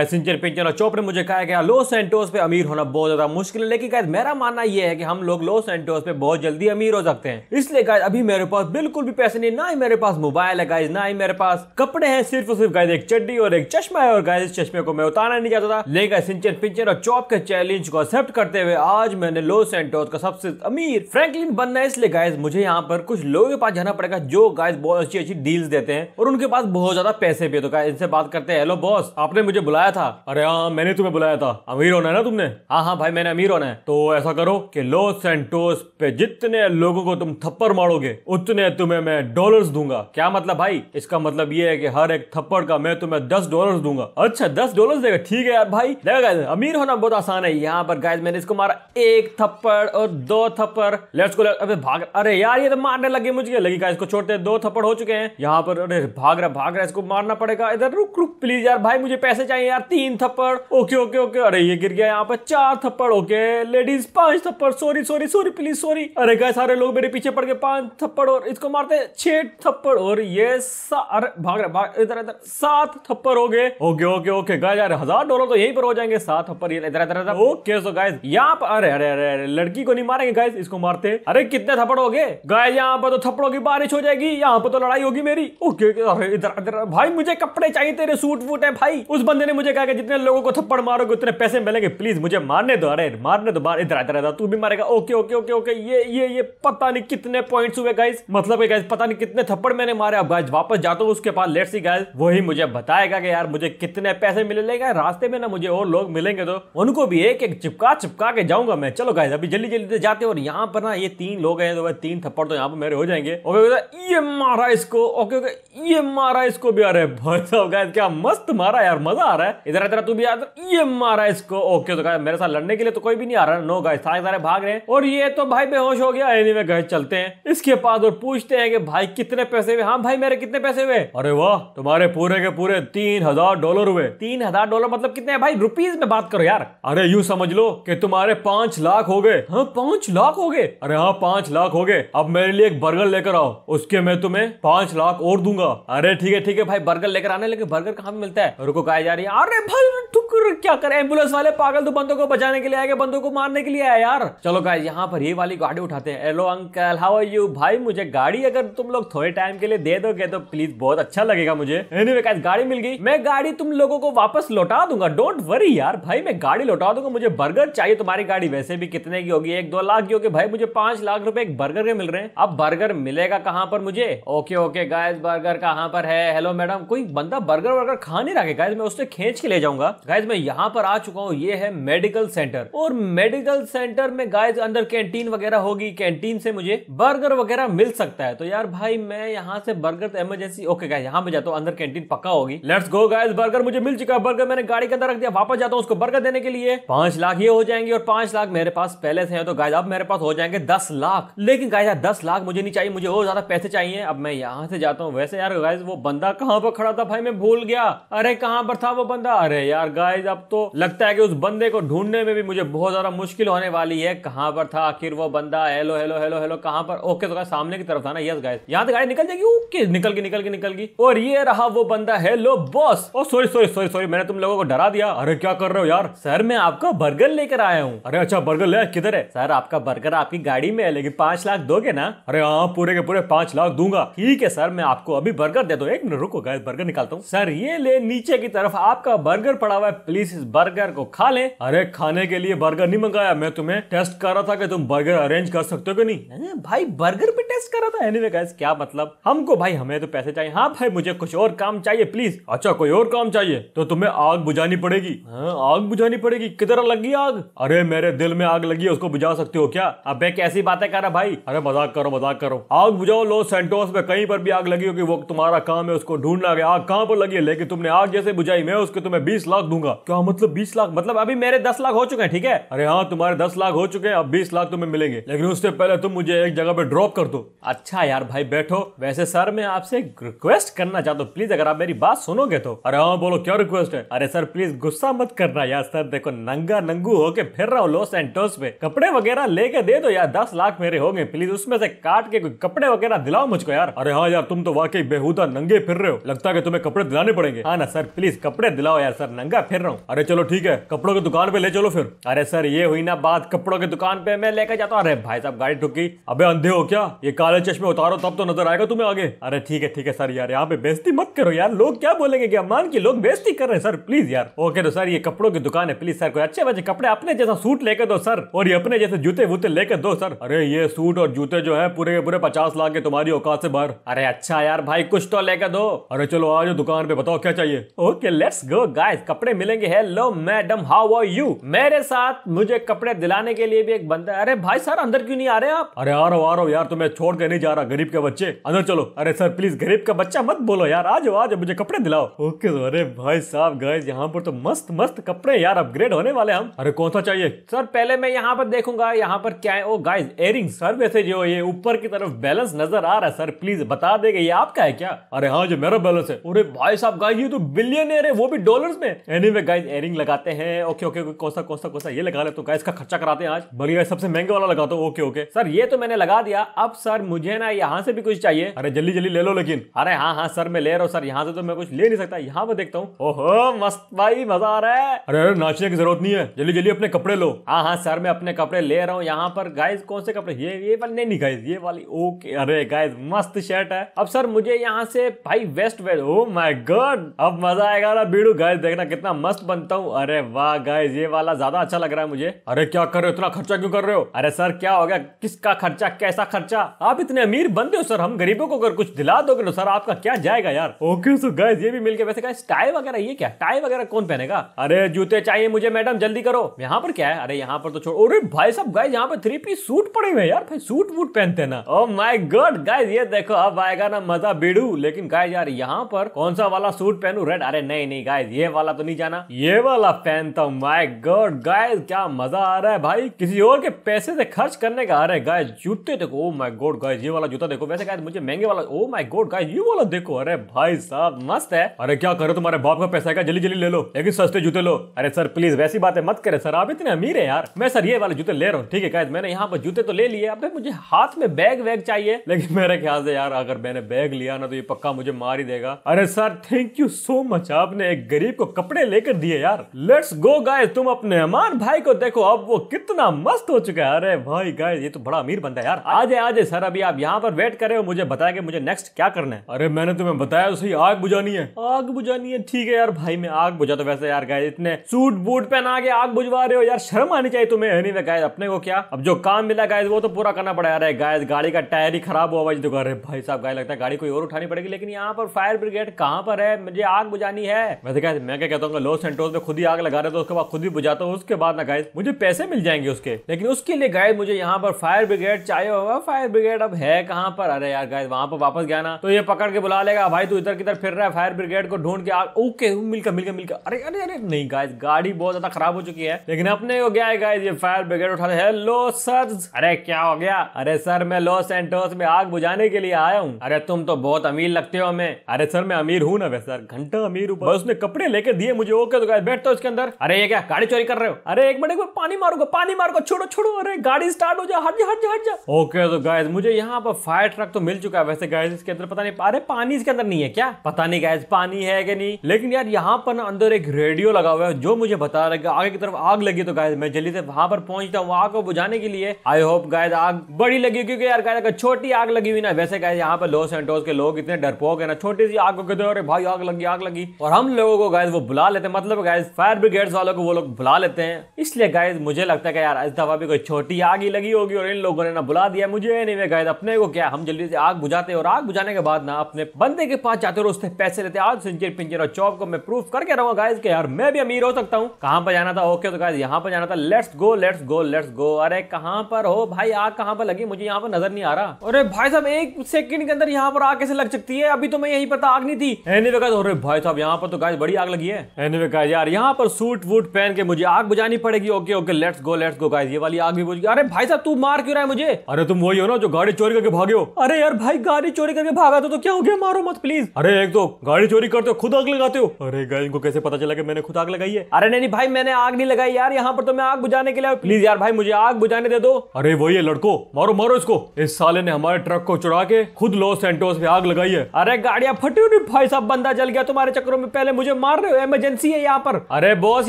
Passenger पे और चौप ने मुझे कहा गया लो सेंटोस पे अमीर होना बहुत ज्यादा मुश्किल है लेकिन मेरा मानना यह है कि हम लोग लो सेंटोस पे बहुत जल्दी अमीर हो सकते हैं इसलिए गाय अभी मेरे पास बिल्कुल भी पैसे नहीं ना ही मेरे पास मोबाइल है गाइज ना ही मेरे पास कपड़े हैं सिर्फ और सिर्फ गाय एक चड्डी और एक चश्मा है और गाय इस चश्मे को मैं उतारना नहीं चाहता था लेकिन सिंचर पिंचर और चौप के चैलेंज को एक्सेप्ट करते हुए आज मैंने लो सेंटोस का सबसे अमीर फ्रेंकलिन बनना है इसलिए गाइज मुझे यहाँ पर कुछ लोगों के पास जाना पड़ेगा जो गाय बहुत अच्छी अच्छी डील्स देते हैं और उनके पास बहुत ज्यादा पैसे भी तो गाय इनसे बात करते हैं हेलो बॉस आपने मुझे बुलाया बुलाया था अरे हाँ मैंने तुम्हें बुलाया था अमीर होना है ना तुमने हाँ हाँ भाई मैंने अमीर होना है तो ऐसा करो कि लॉस सेंटोस पे जितने लोगों को तुम थप्पड़ मारोगे उतने तुम्हें मैं डॉलर्स दूंगा क्या मतलब भाई इसका मतलब ये है कि हर एक थप्पड़ का मैं तुम्हें दस डॉलर दूंगा अच्छा दस डॉलर देगा ठीक है यार भाई देखा अमीर होना बहुत आसान है यहाँ पर गाय मैंने इसको मारा एक थप्पड़ और दो थप्पड़ लेट्स को अबे भाग अरे यार ये तो मारने लगे मुझे लगी गाय इसको छोड़ते दो थप्पड़ हो चुके हैं यहाँ पर अरे भाग रहा भाग रहा इसको मारना पड़ेगा इधर रुक रुक प्लीज यार भाई मुझे पैसे चाहिए यार यार तीन थप्पड़ ओके ओके ओके अरे ये गिर गया यहाँ पर चार थप्पड़ ओके लेडीज पांच थप्पड़ sorry sorry sorry please sorry अरे गए सारे लोग मेरे पीछे पड़ गए पांच थप्पड़ और इसको मारते छह थप्पड़ और ये अरे भाग रहे भाग इधर इधर सात थप्पड़ हो गए ओके ओके ओके गाय यार हजार डॉलर तो यही पर हो जाएंगे सात थप्पड़ इधर इधर इधर ओके सो गाइस यहाँ पर अरे अरे अरे अरे लड़की को नहीं मारेंगे गाइस इसको मारते अरे कितने थप्पड़ हो गए गाय यहाँ पर तो थप्पड़ों की बारिश हो जाएगी यहाँ पर तो लड़ाई होगी मेरी ओके अरे इधर इधर भाई मुझे कपड़े चाहिए तेरे सूट वूट है भाई उस बंदे ने मुझे कहा कि जितने लोगों को थप्पड़ मारोगे उतने पैसे मिलेंगे प्लीज मुझे मारने दो अरे मारने दो बार इधर इधर इधर तू भी मारेगा ओके ओके ओके ओके ये ये ये पता नहीं कितने पॉइंट्स हुए गाइस मतलब गाइस पता नहीं कितने थप्पड़ मैंने मारे अब गाइस वापस जाता हूँ उसके पास लेट सी गाइस वही मुझे बताएगा कि यार मुझे कितने पैसे मिलेगा रास्ते में ना मुझे और लोग मिलेंगे तो उनको भी एक एक चिपका चिपका के जाऊंगा मैं चलो गाइस अभी जल्दी जल्दी जाते और यहाँ पर ना ये तीन लोग हैं तो तीन थप्पड़ तो यहाँ पर मेरे हो जाएंगे ओके ये मारा इसको ओके ओके ये मारा इसको भी अरे भाई साहब गाइस क्या मस्त मारा यार मजा आ रहा है है इधर इधर तू भी आ ये मारा इसको ओके तो मेरे साथ लड़ने के लिए तो कोई भी नहीं आ रहा नो गाय सारे सारे भाग रहे हैं और ये तो भाई बेहोश हो गया एनी में गए चलते हैं इसके पास और पूछते हैं कि भाई कितने पैसे हुए हाँ भाई मेरे कितने पैसे हुए अरे वाह तुम्हारे पूरे के पूरे तीन हजार डॉलर हुए तीन हजार डॉलर मतलब कितने भाई रुपीज में बात करो यार अरे यू समझ लो कि तुम्हारे पांच लाख हो गए हाँ पांच लाख हो गए अरे हाँ पांच लाख हो गए अब मेरे लिए एक बर्गर लेकर आओ उसके मैं तुम्हें पांच लाख और दूंगा अरे ठीक है ठीक है भाई बर्गर लेकर आने लेकिन बर्गर कहाँ मिलता है रुको कहा जा रही है अरे भाई ठुकर क्या कर एम्बुलेंस वाले पागल तो बंदों को बचाने के लिए आएगा बंदों को मारने के लिए आया यार चलो गाइस यहाँ पर ये वाली गाड़ी उठाते हैं hello uncle how are you भाई मुझे गाड़ी अगर तुम लोग थोड़े टाइम के लिए दे दोगे तो प्लीज बहुत अच्छा लगेगा मुझे एनीवे गाइस गाड़ी मिल गई मैं गाड़ी तुम लोगों को वापस लौटा दूंगा डोंट वरी यार भाई मैं गाड़ी लौटा दूंगा मुझे बर्गर चाहिए तुम्हारी गाड़ी वैसे भी कितने की होगी एक दो लाख की होगी भाई मुझे पांच लाख रुपए एक बर्गर के मिल रहे हैं अब बर्गर मिलेगा कहाँ पर मुझे ओके ओके गायस बर्गर कहाँ पर है हेलो मैडम कोई बंदा बर्गर वर्गर खा नहीं रहा गायस मैं उससे खेल खींच के ले जाऊंगा गाइज मैं यहाँ पर आ चुका हूँ ये है मेडिकल सेंटर और मेडिकल सेंटर में गाइज अंदर कैंटीन वगैरह होगी कैंटीन से मुझे बर्गर वगैरह मिल सकता है तो यार भाई मैं यहाँ से बर्गर तो इमरजेंसी ओके गाइज यहाँ पे जाता हूँ अंदर कैंटीन पक्का होगी लेट्स गो गाइज बर्गर मुझे मिल चुका है बर्गर मैंने गाड़ी के अंदर रख दिया वापस जाता हूँ उसको बर्गर देने के लिए पांच लाख ये हो जाएंगे और पांच लाख मेरे पास पहले से है तो गाइज अब मेरे पास हो जाएंगे दस लाख लेकिन गाय यार दस लाख मुझे नहीं चाहिए मुझे और ज्यादा पैसे चाहिए अब मैं यहाँ से जाता हूँ वैसे यार गाइज वो बंदा कहाँ पर खड़ा था भाई मैं भूल गया अरे कहाँ पर था वो बंदा बंदा अरे यार गाइज अब तो लगता है कि उस बंदे को ढूंढने में भी मुझे बहुत ज्यादा मुश्किल होने वाली है कहां पर था आखिर वो बंदा हेलो हेलो हेलो हेलो कहां पर ओके तो सामने की तरफ था ना यस गाइज यहाँ तो गाड़ी निकल जाएगी ओके निकल के निकल के निकल गई और ये रहा वो बंदा hello boss oh sorry sorry sorry sorry मैंने तुम लोगों को डरा दिया अरे क्या कर रहे हो यार सर मैं आपका बर्गर लेकर आया हूँ अरे अच्छा बर्गर ले किधर है सर आपका बर्गर आपकी गाड़ी में है लेकिन पांच लाख दोगे ना अरे हाँ पूरे के पूरे पांच लाख दूंगा ठीक है सर मैं आपको अभी बर्गर दे दो एक मिनट रुको गाय बर्गर निकालता हूँ सर ये ले नीचे की तरफ आपका आपका बर्गर पड़ा हुआ है प्लीज इस बर्गर को खा लें अरे खाने के लिए बर्गर नहीं मंगाया मैं तुम्हें टेस्ट कर रहा था कि तुम बर्गर अरेंज कर सकते हो कि नहीं भाई बर्गर पे टेस्ट कर रहा था एनीवे गाइस क्या मतलब हमको भाई हमें तो पैसे चाहिए हाँ भाई मुझे कुछ और काम चाहिए प्लीज अच्छा कोई और काम चाहिए तो तुम्हें आग बुझानी पड़ेगी हाँ, आग बुझानी पड़ेगी किधर लगी आग अरे मेरे दिल में आग लगी है उसको बुझा सकते हो क्या अब कैसी बातें कर रहा भाई अरे मजाक करो मजाक करो आग बुझाओ लो सेंटोस में कहीं पर भी आग लगी होगी वो तुम्हारा काम है उसको ढूंढना आग कहाँ पर लगी है लेकिन तुमने आग जैसे बुझाई मैं उसके के तुम्हें तो बीस लाख दूंगा क्या मतलब बीस लाख मतलब अभी मेरे दस लाख हो चुके हैं ठीक है अरे हाँ तुम्हारे दस लाख हो चुके हैं अब बीस लाख तुम्हें मिलेंगे लेकिन उससे पहले तुम मुझे एक जगह पे ड्रॉप कर दो अच्छा यार भाई बैठो वैसे सर मैं आपसे रिक्वेस्ट करना चाहता हूँ प्लीज अगर आप मेरी बात सुनोगे तो अरे हाँ बोलो क्या रिक्वेस्ट है अरे सर प्लीज गुस्सा मत करना यार सर देखो नंगा नंगू होके फिर रहा हूँ लॉस एंटोस में कपड़े वगैरह लेके दे दो यार दस लाख मेरे हो गए प्लीज उसमें से काट के कोई कपड़े वगैरह दिलाओ मुझको यार अरे हाँ यार तुम तो वाकई बेहूदा नंगे फिर रहे हो लगता है तुम्हें कपड़े दिलाने पड़ेंगे हाँ ना सर प्लीज कपड़े दिलाओ लाओ यार सर नंगा फिर रहा हूँ अरे चलो ठीक है कपड़ों की दुकान पे ले चलो फिर अरे सर ये हुई ना बात कपड़ों की दुकान पे मैं लेकर जाता हूँ अरे भाई साहब गाड़ी ठुकी अबे अंधे हो क्या ये काले चश्मे उतारो तब तो नजर आएगा तुम्हें आगे अरे ठीक है ठीक है सर यार यहाँ पे बेजती मत करो यार लोग क्या बोलेंगे क्या मान की लोग बेजती कर रहे हैं सर प्लीज यार ओके तो सर ये कपड़ों की दुकान है प्लीज सर कोई अच्छे बच्चे कपड़े अपने जैसा सूट लेकर दो सर और ये अपने जैसे जूते वूते लेकर दो सर अरे ये सूट और जूते जो है पूरे के पूरे पचास लाख के तुम्हारी औकात से बाहर अरे अच्छा यार भाई कुछ तो लेकर दो अरे चलो आज दुकान पे बताओ क्या चाहिए ओके लेट्स गो गाइस कपड़े मिलेंगे hello madam how are you मेरे साथ मुझे कपड़े दिलाने के लिए भी एक बंदा अरे भाई सर अंदर क्यों नहीं आ रहे आप अरे आ रहा आ यार तुम्हें छोड़ के नहीं जा रहा गरीब के बच्चे अंदर चलो अरे सर प्लीज गरीब का बच्चा मत बोलो यार आज आज मुझे कपड़े दिलाओ ओके तो अरे भाई साहब गाइस यहाँ पर तो मस्त मस्त कपड़े यार अपग्रेड होने वाले हम अरे कौन सा चाहिए सर पहले मैं यहाँ पर देखूंगा यहाँ पर क्या है ओ गाइस एयरिंग सर वैसे जो ये ऊपर की तरफ बैलेंस नजर आ रहा है सर प्लीज बता देगा ये आपका है क्या अरे हाँ जो मेरा बैलेंस है अरे भाई साहब गाइस ये तो बिलियन है वो भी भी डॉलर्स में एनीवे anyway, गाइस एयरिंग लगाते हैं ओके ओके कौन सा कौन सा कौन सा ये लगा ले तो गाइस का खर्चा कराते हैं आज बल्कि गाइस सबसे महंगे वाला लगा दो ओके ओके सर ये तो मैंने लगा दिया अब सर मुझे ना यहाँ से भी कुछ चाहिए अरे जल्दी जल्दी ले लो लेकिन अरे हाँ हाँ सर मैं ले रहा हूँ सर यहाँ से तो मैं कुछ ले नहीं सकता यहाँ पर देखता हूँ ओहो मस्त भाई मजा आ रहा है अरे अरे नाचने की जरूरत नहीं है जल्दी जल्दी अपने कपड़े लो हाँ हाँ सर मैं अपने कपड़े ले रहा हूँ यहाँ पर गाइस कौन से कपड़े ये ये वाले नहीं नहीं गाइस ये वाली ओके अरे गाइस मस्त शर्ट है अब सर मुझे यहाँ से भाई waste waste oh my God अब मजा आएगा ना बीड़ू यू गाइस देखना कितना मस्त बनता हूँ अरे वाह गाइस ये वाला ज्यादा अच्छा लग रहा है मुझे अरे क्या कर रहे हो इतना खर्चा क्यों कर रहे हो अरे सर क्या हो गया किसका खर्चा कैसा खर्चा आप इतने अमीर बंदे हो सर हम गरीबों को अगर कुछ दिला दोगे ना सर आपका क्या जाएगा यार ओके सो गाइस ये भी मिल गया वैसे गाइस टाई वगैरह ये क्या टाई वगैरह कौन पहनेगा अरे जूते चाहिए मुझे मैडम जल्दी करो यहाँ पर क्या है अरे यहाँ पर तो छोड़ो अरे भाई साहब गाइस यहाँ पर थ्री पीस सूट पड़े हुए यार भाई सूट वूट पहनते ना ओ माय गॉड गाइस ये देखो अब आएगा ना मजा बेड़ू लेकिन गाइस यार यहाँ पर कौन सा वाला सूट पहनू रेड अरे नहीं नहीं गाइस गाइस ये वाला तो नहीं जाना ये वाला फैन तो माय गॉड गाइस क्या मजा आ रहा है भाई किसी और के पैसे से खर्च करने का आ रहा है गाइस जूते देखो ओ माय गॉड गाइस ये वाला जूता देखो वैसे गाइस मुझे महंगे वाला ओ माय गॉड गाइस ये वाला देखो अरे भाई साहब मस्त है अरे क्या करो तुम्हारे बाप का पैसा का जल्दी जल्दी ले लो लेकिन सस्ते जूते लो अरे सर प्लीज वैसी बातें मत करे सर आप इतने अमीर है यार मैं सर ये वाले जूते ले रहा हूँ ठीक है गाइस मैंने यहाँ पर जूते तो ले लिए अब मुझे हाथ में बैग वैग चाहिए लेकिन मेरे ख्याल से यार अगर मैंने बैग लिया ना तो ये पक्का मुझे मार ही देगा अरे sir thank you so much आपने एक गरीब को कपड़े लेकर दिए यार लेट्स गो गाय तुम अपने अमान भाई को देखो अब वो कितना मस्त हो चुका है अरे भाई गाय ये तो बड़ा अमीर बंदा है यार आज आज सर अभी आप यहाँ पर वेट करे हो मुझे बताया कि मुझे नेक्स्ट क्या करना है अरे मैंने तुम्हें बताया तो सही आग बुझानी है आग बुझानी है ठीक है यार भाई मैं आग बुझा तो वैसे यार गाय इतने सूट बूट पहना के आग बुझवा रहे हो यार शर्म आनी चाहिए तुम्हें नहीं anyway, गाय अपने को क्या अब जो काम मिला गाय वो तो पूरा करना पड़ा यार गाय गाड़ी का टायर ही खराब हुआ वजह दुकान भाई साहब गाय लगता है गाड़ी कोई और उठानी पड़ेगी लेकिन यहाँ पर फायर ब्रिगेड कहाँ पर है मुझे आग बुझानी है वैसे देखा है मैं क्या कहता हूँ लॉस सेंटोस में खुद ही आग लगा रहे थे तो उसके बाद खुद ही बुझाता हूँ उसके बाद ना गाइस मुझे पैसे मिल जाएंगे उसके लेकिन उसके लिए गाइस मुझे यहाँ पर फायर ब्रिगेड चाहिए होगा फायर ब्रिगेड अब है कहाँ पर अरे यार गाइस वहां पर वापस गया ना तो ये पकड़ के बुला लेगा भाई तू इधर किधर फिर रहा है फायर ब्रिगेड को ढूंढ के आग ओके मिलकर मिलकर मिलकर अरे अरे अरे नहीं गाइज गाड़ी बहुत ज्यादा खराब हो चुकी है लेकिन अपने को गया है गाइज ये फायर ब्रिगेड उठा हेलो सर अरे क्या हो गया अरे सर मैं लॉस सेंटोस में आग बुझाने के लिए आया हूँ अरे तुम तो बहुत अमीर लगते हो हमें अरे सर मैं अमीर हूँ ना वैसे सर घंटा अमीर हूँ उसने कपड़े लेके दिए मुझे ओके तो गाइस बैठता उसके अंदर अरे ये क्या गाड़ी चोरी कर रहे हो अरे एक मिनट पानी मारूंगा पानी मारूंगा छोड़ो छोड़ो अरे गाड़ी स्टार्ट हो जाए हट जा हट जा हट जा ओके तो गाइस मुझे यहाँ पर फायर ट्रक तो मिल चुका है वैसे गाइस इसके अंदर पता नहीं अरे पानी इसके अंदर नहीं है क्या पता नहीं गाइस पानी है कि नहीं लेकिन यार यहाँ पर अंदर एक रेडियो लगा हुआ है जो मुझे बता रहा है आगे की तरफ आग लगी तो गाइस मैं जल्दी से वहां पर पहुंचता हूँ आग को बुझाने के लिए आई होप गाइस आग बड़ी लगी क्योंकि यार गाइस अगर छोटी आग लगी हुई ना वैसे गाइस यहाँ पर लॉस एंटोस के लोग इतने डरपोक है ना छोटी सी आग को कहते अरे भाई आग लगी आग लगी और हम लोगों को गायज वो बुला लेते हैं मतलब गायज फायर ब्रिगेड्स वालों को वो लोग बुला लेते हैं इसलिए गायज मुझे लगता है कि यार इस दफा भी कोई छोटी आग ही लगी होगी और इन लोगों ने ना बुला दिया मुझे नहीं वे गाइज अपने को क्या हम जल्दी से आग बुझाते और आग बुझाने के बाद ना अपने बंदे के पास जाते और उससे पैसे लेते आज सिंचर पिंचर और चौक को मैं प्रूफ करके रहूंगा गायज के यार मैं भी अमीर हो सकता हूँ कहाँ पर जाना था ओके तो गायज यहाँ पर जाना था let's go let's go let's go अरे कहाँ पर हो भाई आग कहाँ पर लगी मुझे यहाँ पर नजर नहीं आ रहा अरे भाई साहब एक सेकंड के अंदर यहाँ पर आग कैसे लग सकती है अभी तो मैं यही पता आग नहीं थी नहीं अरे भाई साहब यहाँ पर तो गाय बड़ी आग लगी है एनवे anyway, यार यहाँ पर सूट वूट पहन के मुझे आग बुझानी पड़ेगी okay okay let's go let's go guys ये वाली आग भी बुझ गई अरे भाई साहब तू मार क्यों रहा है मुझे अरे तुम वही हो ना जो गाड़ी चोरी करके भागे हो अरे यार भाई गाड़ी चोरी करके भागा तो क्या हो गया मारो मत प्लीज अरे एक तो गाड़ी चोरी करते हो खुद आग लगाते हो अरे गाय इनको कैसे पता चला कि मैंने खुद आग लगाई है अरे नहीं भाई मैंने आग नहीं लगाई यार यहाँ पर तो मैं आग बुझाने के लिए प्लीज यार भाई मुझे आग बुझाने दे दो अरे वही है लड़को मारो मारो इसको इस साले ने हमारे ट्रक को चुरा के खुद लॉस एंटोस में आग लगाई है अरे गाड़िया फटी हुई भाई साहब बंदा जल गया तुम्हारे चक्रों में पहले मुझे मुझे मार रहे हो इमरजेंसी है यहाँ पर अरे बॉस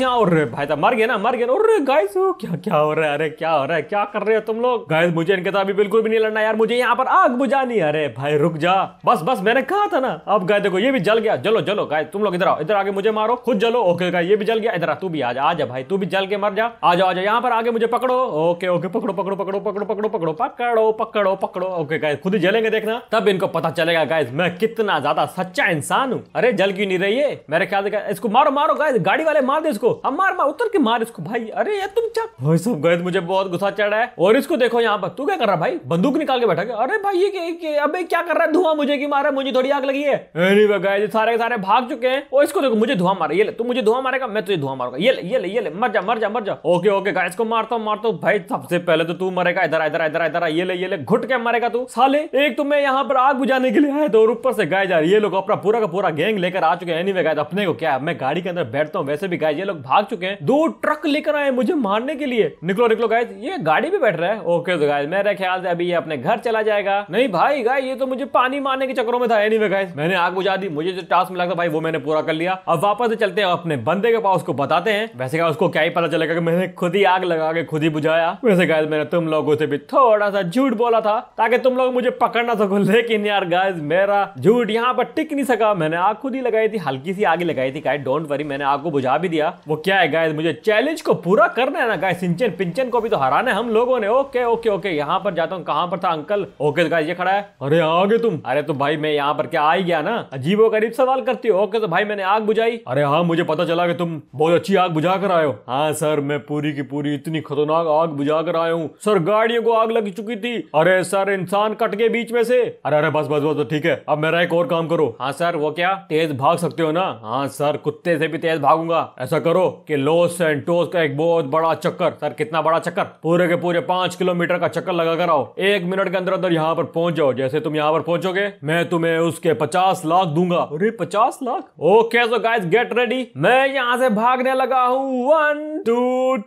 यहाँ और भाई तो मर गए ना मर गया अरे गाइस क्या क्या हो रहा है अरे क्या हो रहा है क्या कर रहे हो तुम लोग गाइस मुझे इनके तो अभी बिल्कुल भी नहीं लड़ना यार मुझे यहाँ पर आग बुझानी है अरे भाई रुक जा बस बस मैंने कहा था ना अब गाय देखो ये भी जल गया जलो जलो गाय तुम लोग इधर आओ इधर आगे मुझे मारो खुद जलो ओके गाय ये भी जल गया इधर तू भी आ जा भाई तू भी जल के मर जा आ जाओ आ जाओ यहाँ पर आगे मुझे पकड़ो ओके ओके पकड़ो पकड़ो पकड़ो पकड़ो पकड़ो पकड़ो पकड़ो पकड़ो पकड़ो ओके गाय खुद ही जलेंगे देखना तब इनको पता चलेगा गाय मैं कितना ज्यादा सच्चा इंसान हूँ अरे जल क्यों नहीं रही है मेरे क्या देखा इसको मारो मारो गाय गाड़ी वाले मार दे इसको हम मार मार उतर के मार इसको भाई अरे यार तुम चल भाई सब गए मुझे बहुत गुस्सा चढ़ रहा है और इसको देखो यहाँ पर तू क्या कर रहा भाई बंदूक निकाल के बैठा अरे भाई ये के, अबे क्या कर रहा है धुआं मुझे की मारा मुझे थोड़ी आग लगी है अरे गाय सारे सारे भाग चुके हैं और इसको देखो मुझे धुआं मारा ये ले तू मुझे धुआं मारेगा मैं तुझे धुआं मारूंगा ये ले ये ले ये ले मर जा मर जा मर जा ओके ओके गाय इसको मारता हूँ मारता हूँ भाई सबसे पहले तो तू मरेगा इधर इधर इधर इधर ये ले ये ले घुट के मरेगा तू साले एक तो मैं यहाँ पर आग बुझाने के लिए आया तो ऊपर से गाय जा रही है लोग अपना पूरा का पूरा गैंग लेकर आ चुके हैं एनीवे गाय अपने अपने को क्या मैं गाड़ी के अंदर बैठता हूँ वैसे भी गाय ये लोग भाग चुके हैं दो ट्रक लेकर आए मुझे मारने के लिए निकलो निकलो गाय ये गाड़ी भी बैठ रहा है ओके तो गाय मेरे ख्याल से अभी ये अपने घर चला जाएगा नहीं भाई गाय ये तो मुझे पानी मारने के चक्रों में था एनी anyway, गाइस मैंने आग बुझा दी मुझे जो टास्क मिला था भाई वो मैंने पूरा कर लिया अब वापस चलते हैं अपने बंदे के पास उसको बताते हैं वैसे क्या उसको क्या ही पता चलेगा कि मैंने खुद ही आग लगा के खुद ही बुझाया वैसे गाय मैंने तुम लोगों से भी थोड़ा सा झूठ बोला था ताकि तुम लोग मुझे पकड़ ना सको लेकिन यार गाय मेरा झूठ यहाँ पर टिक नहीं सका मैंने आग खुद ही लगाई थी हल्की सी आगे लगाई थी गाइस डोंट वरी मैंने आपको बुझा भी दिया वो क्या है गाय मुझे चैलेंज को पूरा करना है ना गाय सिंचन पिंचन को भी तो हराना है हम लोगों ने ओके ओके ओके यहाँ पर जाता हूँ कहाँ पर था अंकल ओके गाय ये खड़ा है अरे आगे तुम अरे तो भाई मैं यहाँ पर क्या आ ही गया ना अजीब गरीब सवाल करती हो ओके तो भाई मैंने आग बुझाई अरे हाँ मुझे पता चला कि तुम बहुत अच्छी आग बुझा कर आयो हाँ सर मैं पूरी की पूरी इतनी खतरनाक आग बुझा कर आयो हूँ सर गाड़ियों को आग लग चुकी थी अरे सर इंसान कट गए बीच में से अरे अरे बस बस बस ठीक है अब मेरा एक और काम करो हाँ सर वो क्या तेज भाग सकते हो ना हाँ हाँ सर कुत्ते से भी तेज भागूंगा ऐसा करो कि लोस एंड टोस का एक बहुत बड़ा चक्कर सर कितना बड़ा चक्कर पूरे के पूरे पांच किलोमीटर का चक्कर लगा कर आओ एक मिनट के अंदर अंदर यहाँ पर पहुंच जाओ जैसे तुम यहाँ पर पहुंचोगे मैं तुम्हें उसके पचास लाख दूंगा अरे पचास lakh okay so guys get ready मैं यहाँ से भागने लगा हूँ one two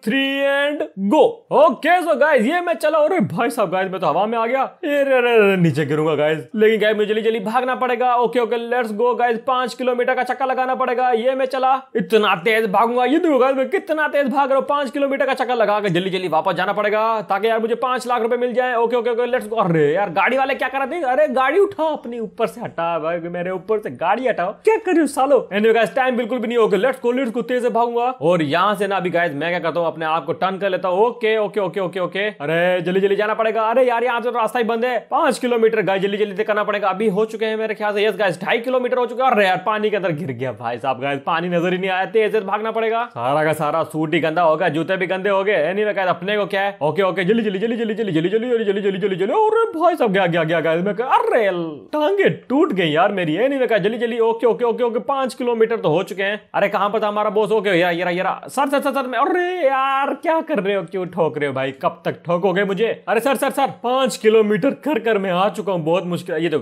three and go okay so guys ये मैं चला अरे भाई साहब गाइस मैं तो हवा में आ गया नीचे गिरूंगा गाइस लेकिन गाइस मुझे जल्दी जल्दी भागना पड़ेगा okay okay let's go guys पांच किलोमीटर का चक्कर लगाना पड़ेगा पड़ेगा ये मैं चला इतना तेज भागूंगा ये देखो मैं कितना तेज भाग रहा हूँ पांच किलोमीटर का चक्कर लगा के जल्दी जल्दी वापस जाना पड़ेगा ताकि यार मुझे पांच लाख रुपए मिल जाए ओके ओके ओके लेट्स अरे यार गाड़ी वाले क्या करा थे अरे गाड़ी उठाओ अपने ऊपर से हटा भाई मेरे ऊपर से गाड़ी हटाओ क्या कर रही हो सालो एंड टाइम बिल्कुल भी नहीं ओके लेट्स को लेट्स को तेज से भागूंगा और यहाँ से ना अभी गाइस मैं क्या करता हूँ अपने आप को टर्न कर लेता हूँ okay okay okay okay okay अरे जल्दी जल्दी जाना पड़ेगा अरे यार यहाँ से तो रास्ता ही बंद है पांच किलोमीटर गाय जल्दी जल्दी तो करना पड़ेगा अभी हो चुके हैं मेरे ख्याल से यस गाइस ढाई किलोमीटर हो चुका है अरे यार पानी के अंदर गिर गया भाई भाई साहब गए पानी नजर ही नहीं आया तेज तेज भागना पड़ेगा सारा का सारा सूट ही गंदा होगा जूते भी गंदे हो गए एनी anyway, अपने को क्या है ओके ओके जल्दी जल्दी जल्दी जल्दी जल्दी जल्दी जल्दी जल्दी जल्दी जल्दी जल्दी अरे भाई साहब गया गया गया गया मैं अरे टांगे टूट गई यार मेरी है एनी anyway, जल्दी जल्दी ओके ओके ओके ओके पांच किलोमीटर तो हो चुके हैं अरे कहाँ पता हमारा बोस ओके यार यार यार सर सर सर सर मैं अरे यार क्या कर रहे हो क्यों ठोक रहे हो भाई कब तक ठोकोगे मुझे अरे सर सर सर पांच किलोमीटर कर कर मैं आ चुका हूँ बहुत मुश्किल ये तो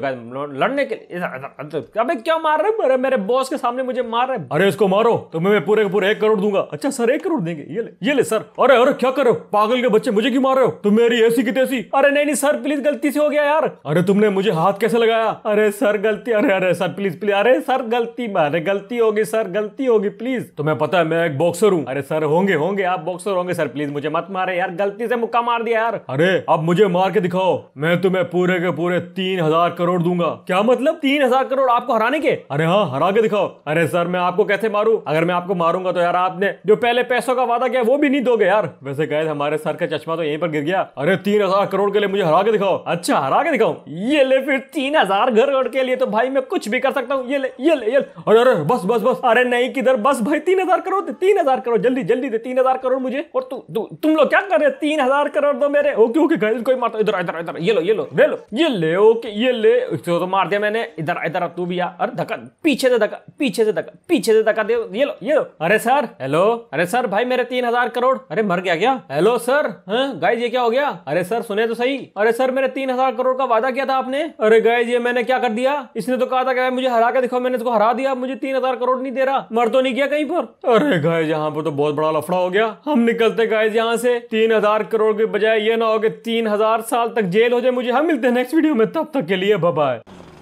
लड़ने के लिए अबे क्यों मार रहे हो मेरे बॉस के सामने मुझे मार रहे अरे इसको मारो तो मैं पूरे पूरे एक करोड़ दूंगा अच्छा सर एक करोड़ देंगे ये ले ये ले सर अरे अरे क्या करो पागल के बच्चे मुझे क्यों मार रहे हो तुम मेरी ऐसी की तैसी अरे नहीं नहीं सर प्लीज गलती से हो गया यार अरे तुमने मुझे हाथ कैसे लगाया अरे सर गलती अरे अरे सर प्लीज प्लीज अरे सर गलती अरे गलती होगी सर गलती होगी प्लीज तुम्हें पता है मैं एक बॉक्सर हूँ अरे सर होंगे होंगे आप बॉक्सर होंगे सर प्लीज मुझे मत मारे यार गलती से मुक्का मार दिया यार अरे अब मुझे मार के दिखाओ मैं तुम्हें पूरे के पूरे तीन हजार करोड़ दूंगा क्या मतलब तीन हजार करोड़ आपको हराने के अरे हाँ हरा के दिखाओ अरे अरे सर मैं आपको कैसे मारू अगर मैं आपको मारूंगा तो यार आपने जो पहले पैसों का वादा किया वो भी नहीं दोगे यार वैसे गए हमारे सर का चश्मा तो यहीं पर गिर गया अरे तीन हजार करोड़ के लिए मुझे हरा के दिखाओ अच्छा हरा के दिखाओ ये ले फिर तीन हजार करोड़ के लिए तो भाई मैं कुछ भी कर सकता हूँ ये ले ये ले ये ले। अरे अरे बस बस बस अरे नहीं किधर बस भाई तीन हजार करोड़ तीन हजार करोड़ जल्दी जल्दी दे तीन हजार करोड़ मुझे और तु, तु, तुम लोग क्या कर रहे हो तीन हजार करोड़ दो मेरे ओके ओके गए कोई मारता इधर इधर इधर ये लो ये लो ले लो ये ले ओके ये ले तो मार दिया मैंने इधर इधर तू भी यार अरे धक्का पीछे से धक्का पीछे से तक पीछे से तका दे ये लो ये लो अरे सर हेलो अरे सर भाई मेरे तीन हजार करोड़ अरे मर गया क्या हेलो सर हाँ? गाइज ये क्या हो गया अरे सर सुने तो सही अरे सर मेरे तीन हजार करोड़ का वादा किया था आपने अरे गाइज ये मैंने क्या कर दिया इसने तो कहा था क्या मुझे हरा के दिखाओ मैंने इसको हरा दिया मुझे तीन हजार करोड़ नहीं दे रहा मर तो नहीं गया कहीं पर अरे गाइज यहाँ पर तो बहुत बड़ा लफड़ा हो गया हम निकलते गाइज यहाँ से तीन हजार करोड़ के बजाय ये ना हो कि तीन हजार साल तक जेल हो जाए मुझे हम मिलते हैं नेक्स्ट वीडियो में तब तक के लिए बाय